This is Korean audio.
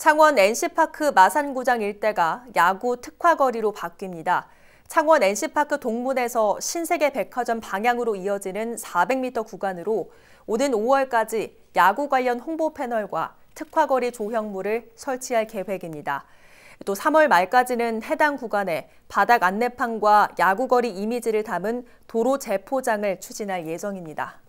창원 NC파크 마산구장 일대가 야구 특화거리로 바뀝니다. 창원 NC파크 동문에서 신세계 백화점 방향으로 이어지는 400m 구간으로 오는 5월까지 야구 관련 홍보 패널과 특화거리 조형물을 설치할 계획입니다. 또 3월 말까지는 해당 구간에 바닥 안내판과 야구거리 이미지를 담은 도로 제포장을 추진할 예정입니다.